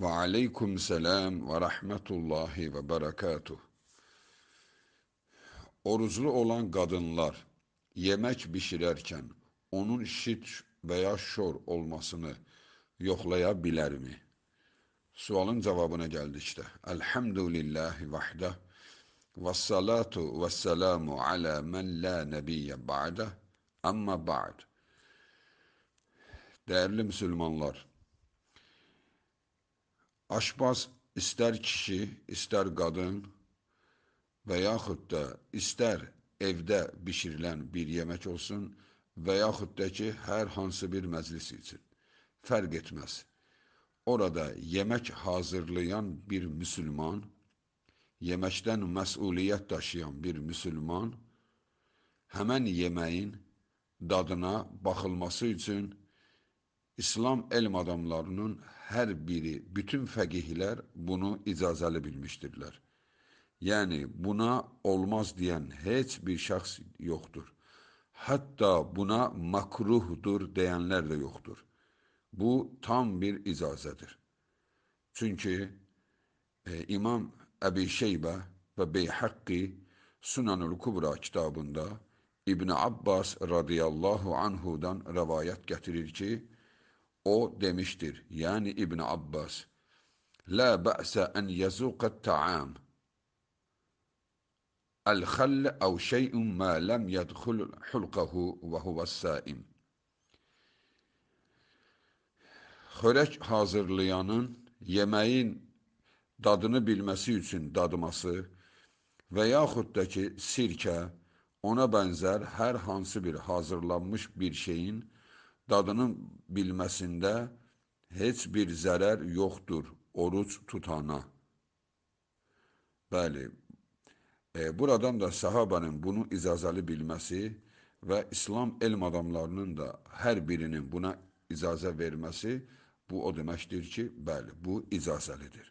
Ve aleyküm selam ve rahmetullahi ve berekatuh. Oruzlu olan kadınlar yemek pişirerken onun şiç veya şor olmasını yoklayabilir mi? Sualın cevabına geldi işte. Elhamdülillahi vahde ve salatu ve selamu ala men la nebiyye ba'de amma ba'd. Değerli Müslümanlar, Aşbaz istər kişi, istər qadın və yaxud da istər evdə bişirilən bir yemək olsun və yaxud da ki, hər hansı bir məclis üçün. Fərq etməz. Orada yemək hazırlayan bir müsəlman, yeməkdən məsuliyyət daşıyan bir müsəlman həmin yeməyin dadına baxılması üçün İslam elm adamlarının her biri, bütün fəqihlər bunu icazəli bilmiştirler. Yani buna olmaz diyen heç bir şahs yoktur. Hatta buna makruhdur deyənlər de yoktur. Bu tam bir icazədir. Çünkü e, İmam Əbi Şeybə və Beyhəqqi Sunanul Kubra kitabında İbn Abbas radiyallahu anhudan rəvayət gətirir ki, o demiştir yani İbn Abbas. La ba'sa en yazuqa ta'am. El hall ev şey'un ma lem yedhul hulkahu ve huves saim. Xörək hazırlayanın yeməyin dadını bilmesi için dadması veya yaxud da ki, sirkə, ona benzer her hansı bir hazırlanmış bir şeyin dadının bilməsində heç bir zərər yoxdur oruç tutana. Bəli, e, buradan da sahabənin bunu icazəli bilməsi və İslam elm adamlarının da hər birinin buna icazə verməsi bu o deməkdir ki, bəli, bu icazəlidir.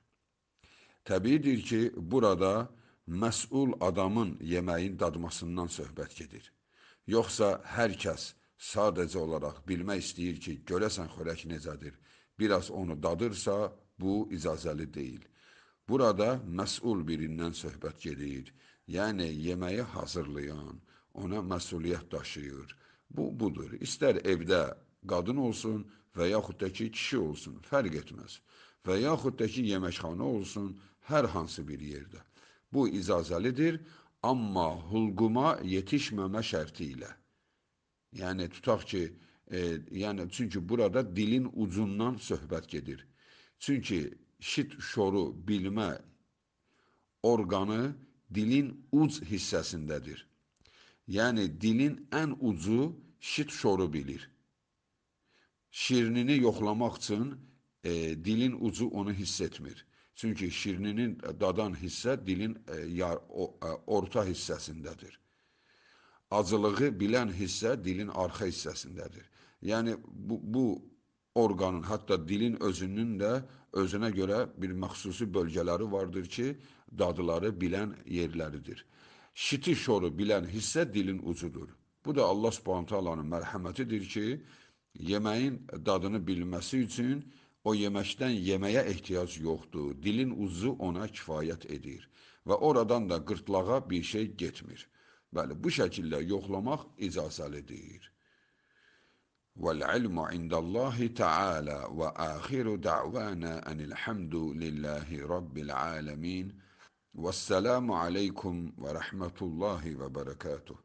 Təbiidir ki, burada məsul adamın yeməyin dadmasından söhbət gedir. Yoxsa hər kəs sadəcə olaraq bilmək istəyir ki, görəsən xörək necədir. Biraz onu dadırsa, bu icazəli deyil. Burada məsul birindən söhbət gedir. Yəni, yeməyi hazırlayan, ona məsuliyyət daşıyır. Bu, budur. İstər evdə qadın olsun və yaxud da ki, kişi olsun, fərq etməz. Və yaxud da ki, yeməkxana olsun, hər hansı bir yerdə. Bu icazəlidir, amma hulquma yetişməmə şərti ilə. Yəni tutaq ki, e, yəni çünki burada dilin ucundan söhbət gedir. Çünki şit şoru bilmə orqanı dilin uc hissəsindədir. Yəni dilin ən ucu şit şoru bilir. Şirinini yoxlamaq üçün e, dilin ucu onu hiss etmir. Çünki şirininin dadan hissə dilin e, ya, o, e, orta hissəsindədir acılığı bilən hissə dilin arxa hissəsindədir. Yəni bu, bu orqanın, hətta dilin özünün də özünə görə bir məxsusi bölgələri vardır ki, dadıları bilən yerləridir. Şiti şoru bilən hissə dilin ucudur. Bu da Allah Subhanahu taalanın mərhəmətidir ki, yeməyin dadını bilməsi üçün o yeməkdən yeməyə ehtiyac yoxdur. Dilin uzu ona kifayət edir və oradan da qırtlağa bir şey getmir. Bəli, bu şəkildə yoxlamaq icazəlidir. وَالْعِلْمُ عِنْدَ اللَّهِ تَعَالَى وَآخِرُ دَعْوَانَا أَنِ الْحَمْدُ لِلَّهِ رَبِّ الْعَالَمِينَ وَالسَّلَامُ عَلَيْكُمْ وَرَحْمَةُ اللَّهِ وَبَرَكَاتُهُ